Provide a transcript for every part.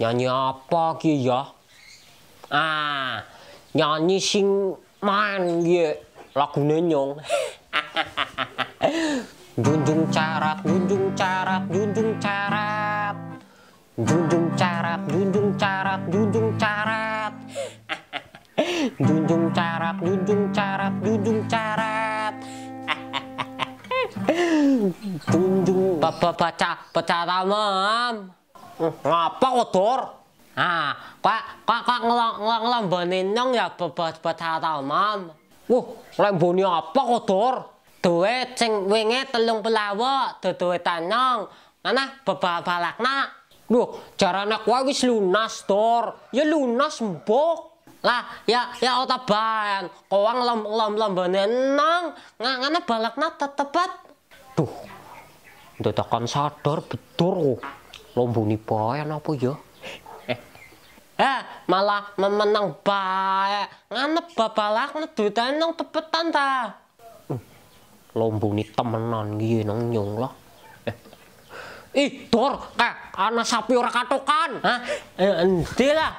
Nyanyi apa ki ya? Ah, nyanyi sing man ki lagu nenyong junjung carat, junjung carat, junjung carat. Junjung carat, junjung carat, junjung carat. junjung carat, junjung carat, junjung carat. junjung baca baca baca tamam. Ngapa kotor? Ah, kok kok kok ngelomboni nong ya bebat batal mam. Wuh, ngelomboni apa kotor? Duwe ceng wenge telung pelawa duwe tanong. Nana balak nak? Duh, cara nak wis lunas, tor? Ya lunas mbok. Lah, ya ya ota ban. Koang lom lom lombane balak ngana balakna tetepat. tuh Ndodokan sadar betul lombone bae apa ya? Eh, eh, malah memenang bae. Nganep babalakne duitane nang tepetan ta. Hmm, nih temenan gini nang nyong lah. Eh, ih, dor, kah anak sapi ora katokan. Hah? Eh, nanti lah.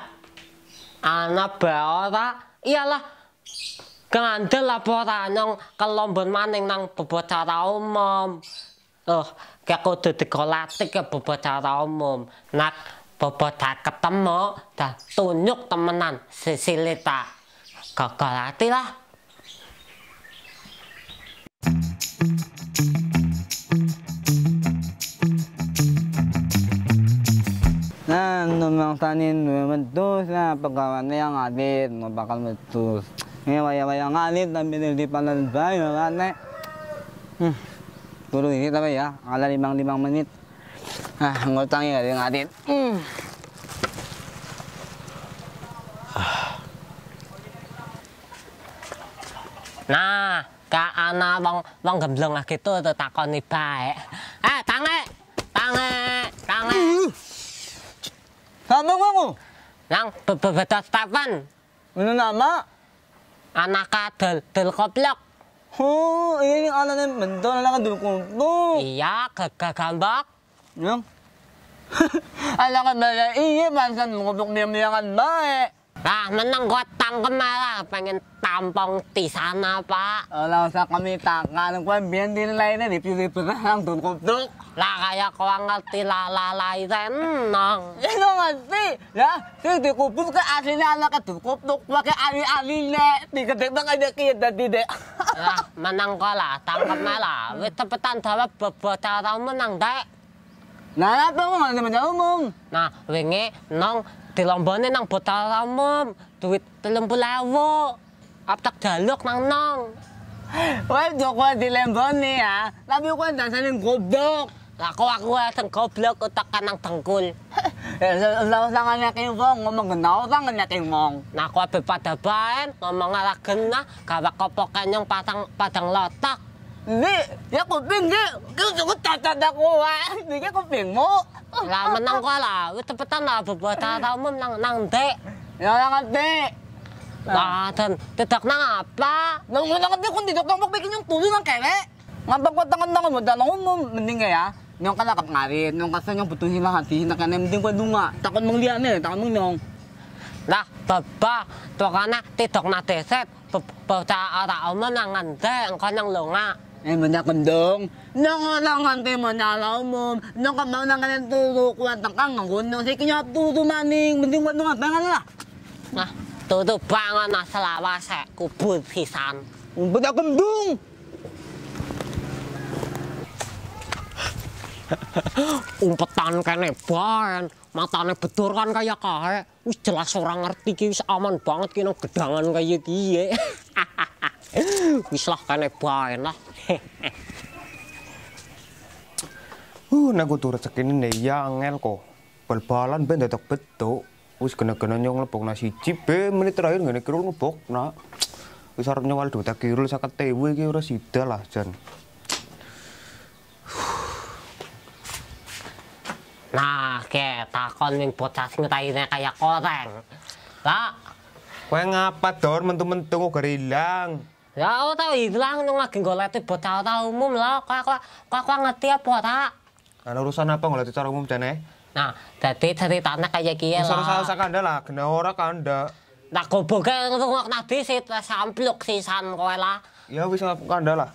anak bawa ta? Iyalah. Kandel lah ta nyong kelomben maning nang bebecara umum. Oh, ya udah dikolatik ke cara umum nak bobodah ketemu dah tunjuk temenan si tak gogolati lah Nah, numang tanin medus na pagkawannya yang adit, bakal medus. Ngayon, waya-waya ngalit, tapi nilipan na bayo, karena... Hmm dulu ini tapi ya ala limang limang menit ah ngotangnya gak ada adit mm. nah kak ana wong wong gemblong lagi tuh tuh takoni baik eh tange tange tange kamu kamu nang bebedas tapan ini nama anak kadel del koplok 허, 애인이 알아낸 만들어나가 누구 또? 이야, 카카카박. 응? 알아가 말해, 이게 만산 무고독 명명한 마에. ah menang gotang kemala pengen tampong di sana, Pak. Wala eh, sa kami takan ko biyen dinilay na di pilipinan ang dungkop-dungk. Lah kaya ko lah lah lalalay tenang. itu ya, ngerti? Ya, si di kubus ke asin na anak dungkop-dungk pakai ali-ali di kedek na kaya kaya dadi de. Lah, menang ko lah, tangkap mala. Wis tepetan dawa bebotar tau menang, Dek. Nah, apa ngomong teman umum? Nah, wingi nong dilombone nang botol umum duit telung pulau abtak jaluk nang nong Wah, jok wah dilemboni ya. Tapi aku yang dasarnya goblok. Aku aku yang goblok utak kanang tengkul. Lalu sangat nyakin kok ngomong kenal tak nyakin ngomong. Nah, aku abis pada bain ngomong ala kena. Kau kau pokoknya padang padang lotak. Giác con tin chứ Cứ cho có tạt tạt tạt ngô à Thì con phiền mô Là mình năng quá là Cái tập tắt là phục vợ ta tao mâm năng năng tệ Rồi năng tệ Là thần Thì thật năng à ba Nóng nóng nóng nóng nóng nóng nóng nóng tủ nóng kẻ đấy Mà bác quá tăng nóng nóng nóng nóng mình đi nghề à Nyong kan lakap ngari, nyong kasi nyong putuhin lang hati, nakanem din ko dunga. Takot mong liyan eh, takot mong nyong. Lah, baba, tuwa ka na, titok na teset, baba ta ara mo na ngante, ang kanang lunga. Emuna eh, kandong, nangalangan tayo manalaw mo, nang kamaw na ganyan tutukuan tangkang ang gunong si kinyap maning. mending mo nga pangan na. Nah, tutubangan na sa lawas eh, kubud pisan. Emuna kandong! Umpetan kene ban, matane betul kan kaya kae. Wis jelas orang ngerti ki wis aman banget kena gedangan kaya kie. wis lah kene lah. uh, naku turut sekini nih yang ya, elko Bal-balan ben dadak betuk. Wis gena-gena nyong lebok nasi cibe menit terakhir ngene kirul ngebok nak. Wis arep nyawal tak kirul sakat tewe iki ora sida lah jan. Nah, ke takon ning bocah sing kaya koreng. Lah, kowe ngapa dor mentu-mentu kok Ya aku tau hilang, nyong lagi ngeliat buat umum lah. Kok kok aku, aku ngerti apa tak? Ada urusan apa ngeliat cara umum jane? Eh? Nah, jadi ceritanya kayak gini lah. Urusan urusan kanda lah, kena orang kanda. Nah, kau buka yang tuh ngak nanti sih, sampluk sih kowe lah. Ya wis ngak kanda lah.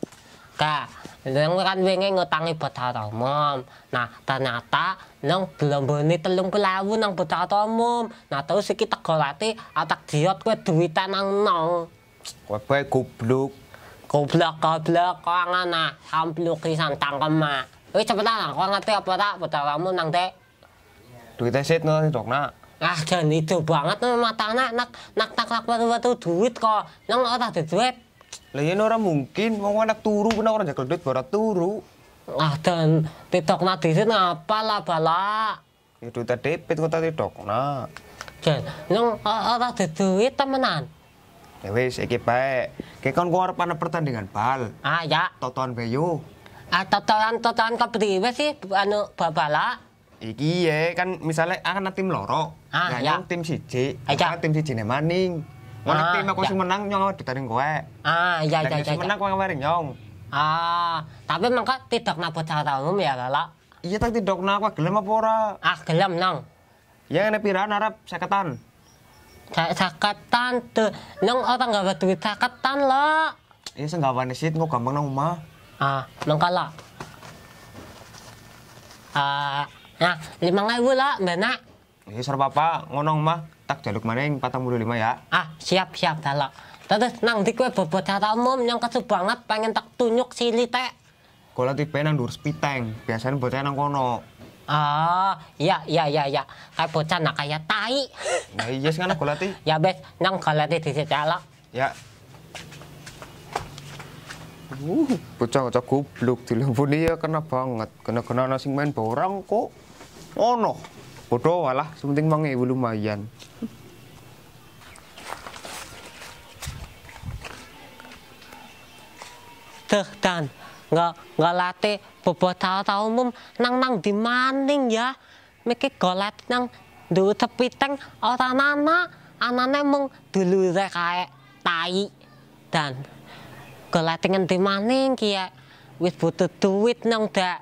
Kak, yang kan wengi ngutangi buat cara umum. Nah, ternyata nong belum berani telung kelawu nong buat umum. Nah, terus kita ngeliat atak diot kue duitan nang. nong. Kowe goblok. Goblok goblok kok ngana hampluki santang kema. Wis cepetan kau ngerti apa tak pedalamu nang teh. Duitnya e nanti no dokna. Ah dan itu banget no matana nak nak tak tak batu duit kok. Nang ora ada duit. Lah yen ora mungkin mau anak turu pun orang jagal duit barat turu. Ah dan titokna disit apa lah balak. Ya duitnya e debit kok tak titokna. Jan, nang ora ada duit temenan. Ya wis iki bae. Ki kon ku arep pertandingan bal. Ah ya. Totoan Bayu. Ah totoan totoan kepriwe sih anu babala? Iki ya kan misalnya akan tim loro. Ah ya. tim siji. Aja ah, iya. tim siji ne maning. Ngono ah, tim aku iya. sing menang nyong awak ditaring kowe. Ah ya, ya, ya. Sing iya. menang kowe ngawari nyong. Ah, tapi mengko tidak nak cara umum ya lala. Iya tak tidak nabot gelem apa ora? Ah gelem nang. Ya ngene piraan arep seketan sakatan tuh nong orang gak batu sakatan saya nggak senggawan sih nggak gampang nong mah ah nong kala ah nah lima ribu lah mbak nak iya sor bapak ngonong mah tak jaluk mana yang patang bulu lima ya ah siap siap dalak terus nang di kue bobot cara umum yang kesu banget pengen tak tunjuk sili teh kalau tipe nang dur spiteng biasanya bocah nang kono Ah, iya iya iya iya. Kayak bocah nak kayak tai. Nah, iya sih kan kulati. ya bes, nang kulati di setelok. Ya. Uh, bocah bocah goblok dileboni ya kena banget. Kena kena nasi main borang kok. Oh no, bodoh walah. Sementing mang ibu lumayan. Tuh, tan nggak nggak late bebotol tau mum nang nang di maning ya miki golet nang dulu tepiteng orang nana anane mung dulu kayak tai dan golet di maning kia ya. wis butuh duit nang dak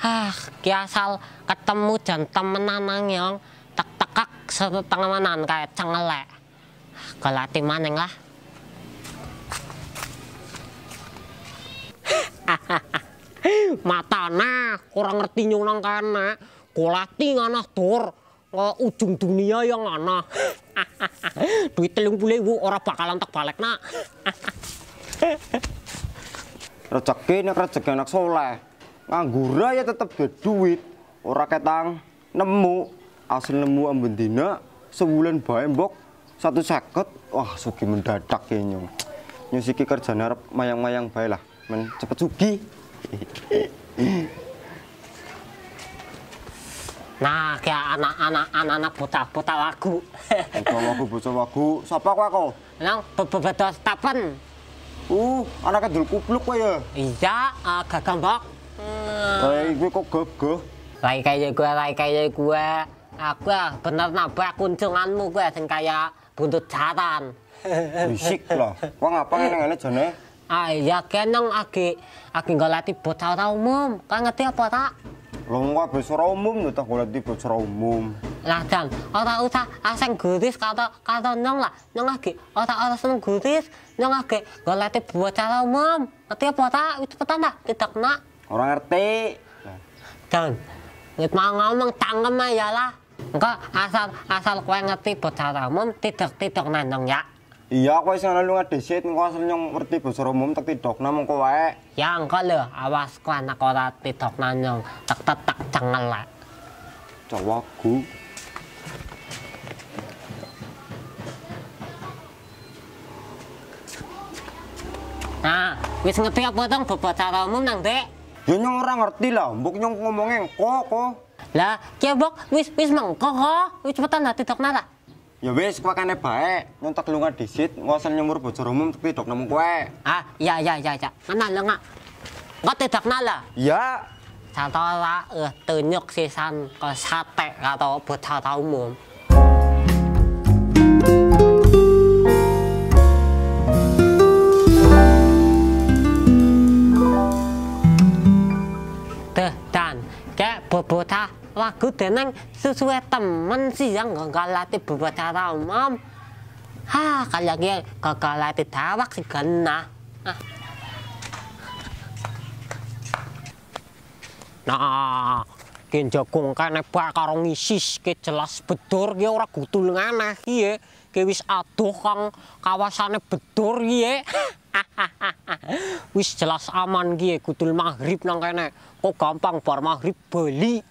ah kia asal ketemu dan temenan nang yang tek tekak setengah manan kayak cengelek ah, di maning lah Mata matana kurang ngerti nyunang kana kolati nganah tur ke eh, ujung dunia yang nganah duit telung puluh ibu orang bakalan tak balik nak rezeki ini kan rezeki anak soleh nganggur ya tetep gede duit ora ketang nemu asli nemu ambon dina sebulan bae mbok satu seket wah sugi mendadak ya nyung nyusiki kerjaan arep mayang-mayang bae lah men cepet sugi Nah, kayak anak-anak anak-anak buta-buta lagu. Buta lagu buta lagu siapa kowe kok? Nang bebedos tapen. Uh, anak kedul kupluk kowe ya. Iya, uh, gagambok. Hmm. Eh, ya, iki kok gagah. Lai kaya gue, lai kaya gue. Aku ah bener nabrak kunjunganmu gue sing kaya buntut jaran. Bisik lah. Wong apa nang ngene jane? Ayah iya, kenang aki aki nggak buat umum. Kan ngerti apa ya, tak? Lengkap besar umum, kita nggak besar umum. Lah dan orang usah asing ah, guris kata kata neng lah neng lagi orang orang seneng guris nong lagi nggak buat umum. Ngerti apa tak? Itu petanda tidak kena. Orang ngerti. Dan nggak mau ngomong tanggung aja lah. Enggak asal asal kue ngerti buat secara umum tidak tidak nandong ya. Iya, aku sing ngono lunga dhisik engko asal yang ngerti besar umum tidok, namun kau wae. Ya engko lho, awas ku anak tak tidok nanyong tak tak tak jangan lah. Cawaku. Nah, wis ngerti apa tong cara umum nang Dek? Ya nyong ngerti lah, mbok nyong ngomongin kok kok. Lah, kia mbok wis wis mengkok kok, wis cepetan lah tidok nara. Ya wis, pakane bae. Nyontek lunga disit, ngosen nyemur bocor umum tapi dok nemu kowe. Ah, iya iya iya iya. Ana lenga. Ngote tidak nala. Iya. Santara eh tunjuk sisan ke sate atau bocor umum. Teh dan ke bobotah lagu deneng sesuai temen sih yang gak latih berbicara umum ha kayaknya gak latih tawak sih kena nah ki jagung kene bakar ngisis ke jelas betul ki orang kutul nganah iya ke wis adoh kang kawasane betul iya wis jelas aman gie kutul gutul maghrib nang kene kok gampang bar maghrib beli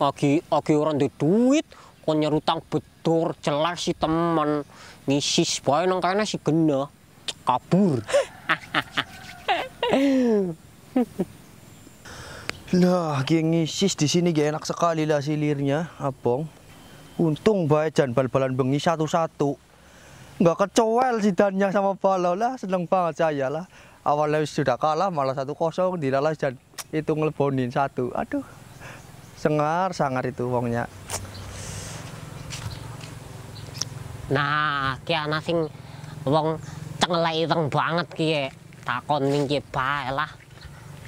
lagi lagi orang di duit, kon nyerutang betul jelas si teman, ngisi bae nang kena si gena kabur. lah, lagi ngisis di sini gak enak sekali lah silirnya, abong. Untung bae jan bal-balan bengi satu-satu. Nggak kecoel si dannya sama balau lah, seneng banget saya lah. Awalnya sudah kalah malah satu kosong, dilalas dan itu ngelebonin satu. Aduh sengar sangar itu wongnya nah kiana sing wong cengelai ireng banget kie ya. takon mingki bae lah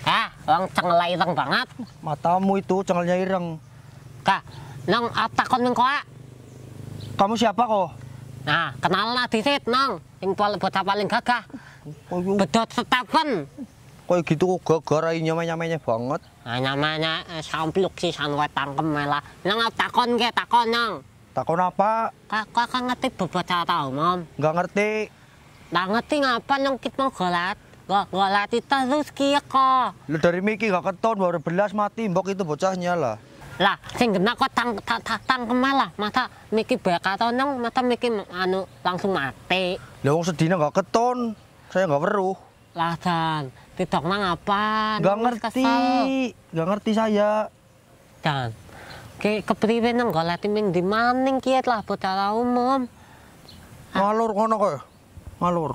eh wong cengelai ireng banget matamu itu cengelnya ireng kak nang ah, takon ming kamu siapa kok nah kenal lah disit nong yang tua lebot paling gagah oh, iya. bedot Stephen kayak gitu kok gara-gara nyamanya-nyamanya banget. Nah, namanya eh, sampluk sih sanwa tangkem malah. Nang takon ke takon nang. Takon apa? Kak, kak kan ngerti bebata tahu, Mom. Gak ngerti. Enggak ngerti ngapa nang kita mau golat. Gak golat terus kia kok. Lu dari Miki gak keton baru belas mati mbok itu bocahnya lah. Lah, sing kena kok tang tang tang, tang kemalah mata Miki atau nang mata Miki anu langsung mati. Lah sedihnya sedina gak keton. Saya gak perlu. Lah dan TikTok nang apa? Gak ngerti, gak ngerti saya. Dan, ke kepriwe nang golati ming di maning kiat lah putara umum. Ah. Ngalur kono kok, ngalur.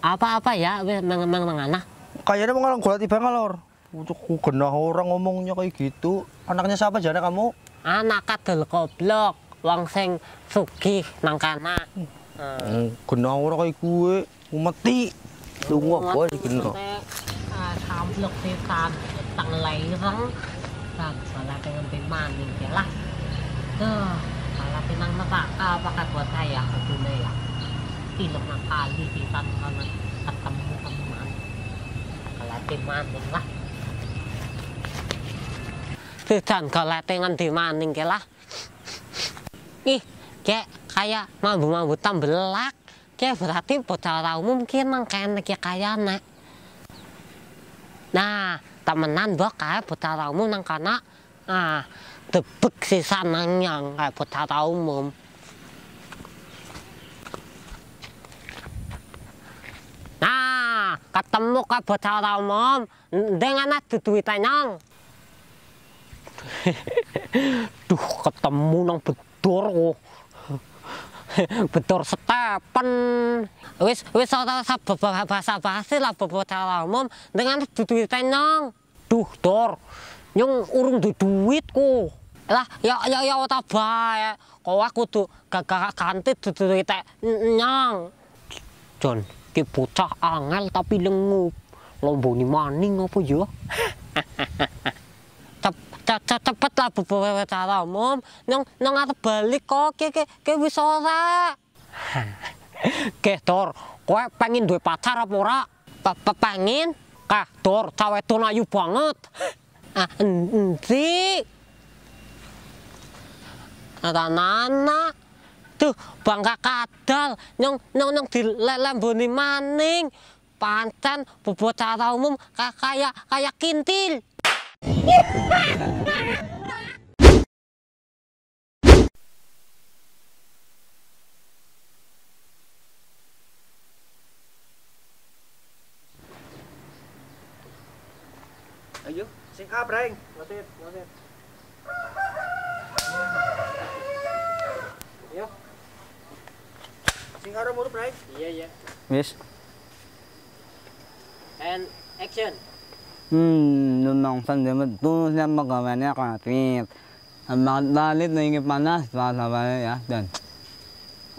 Apa-apa ya, meng meng anak. Kayaknya mau ngalur golati bang ngalur. ku genah orang ngomongnya kayak gitu. Anaknya siapa jana kamu? Anak kadel goblok, wong sing sugih nang kana. Hmm. Genah orang kayak gue, mati. Đúng rồi, có gì kinh rồi. Tham lộc thế ta tặng lấy răng. Dan soalnya pengen pemain yang kalah. Tuh, kalau pinang nakaka, baka buat saya, aku na ya. Tilok na kali, titan ka na katamu-tamuan. Kalau pemain yang lah. Titan kalau pengen pemain yang kalah. Ih, kayak kayak mambu-mambu tambelak. Iya, ya berarti secara umum kinang lagi kaya kayana. Nah, temenan bok kayak secara umum nang karena ah debek si sanang yang kayak secara umum. Nah, ketemu kayak secara umum dengan ada duitnya yang. Duh, ketemu nang bedor kok. betur setapen wis wis ora bahasa basi lah bebocara umum dengan duit tenang duh dor nyung urung duit duitku lah ya ya ya ora bae kok aku tuh kantit ganti duduit nyang jon ki bocah angel tapi lengup ni maning apa ya cepet lah bawa cara umum Nong nong ada balik kok ke ke ke wisora ora ke tor kowe pengen dua pacar apa ora pengen kah tor cawe tu ayu banget ah enti. ada nana tuh bangka kadal nyong nyong nyong di lemboni maning pancen bobot cara umum kayak kayak kintil Ayo, singkat, Reng. Wasit, wasit. Ayo. Singkap murup, Iya, iya. Yes. And action. Hmm, لما قصدمت تونس siapa قمنا قطير أما dalit naingip panas bahasa balik ya, dan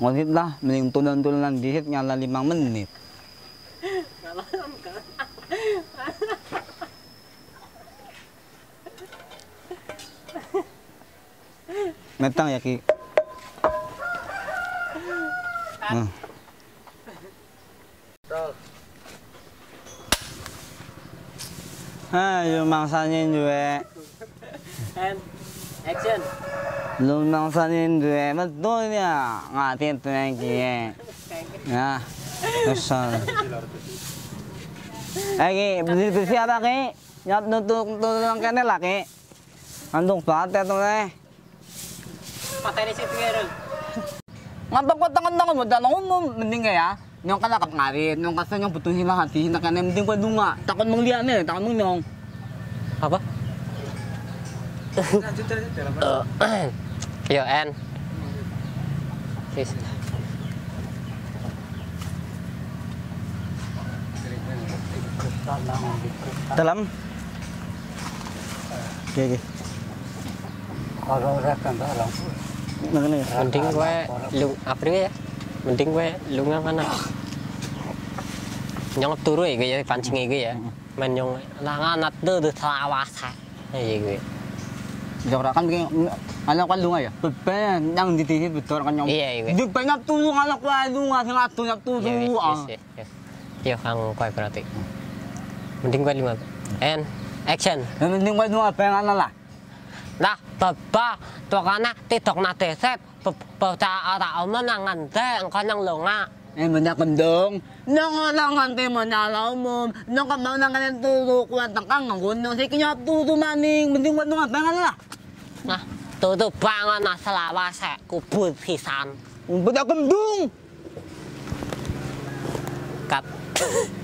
ngosit lah mending tulan-tulanan disit nyala lima menit Metang ya ki. Hmm. Ayo yo mangsane duwe. And action. Lu mangsane duwe metu ya. Ngati tenang iki. Ya. Kesel. Ya, Aki, eh, bersih-bersih apa ki? Nyat nutuk tulang kene lah ki. Antuk banget ya tuh eh. Pateni sih Ngantung kok tangan-tangan, mending ya nyong kan lakap ngarit nyong kasi nyong butuh hilahan di hinakan em ding nga takon mong liyan eh takon mong nyong apa yo en dalam oke oke kalau rekan dalam mending gue lu apa ya mending gue lunga mana nyong turu ya gue ya, pancing gitu ya gue ya men nyong langan nat de de ya gue Jora kan bikin anak kan lunga ya. Beban yang di sini betul kan nyong. Iya iya. Di banyak tulung anak kan lunga sangat tuh nak tuh. Iya iya, ah. iya iya. Iya kang kau berarti. Mm. Mending gue lima. Mm. And action. Mending gue lunga pengen lah. Lah bebah karena tidak na desep bocah ora omen yang ngandeng engko nang lunga. Eh menak kendong. Nang ora nganti menala umum. Nang kamau nang kanen turu kuan tengkang nggono sik nyap turu maning mending weteng abangan lah. Nah, turu bangon nah saya kubur pisan. Menak kendong. Kap.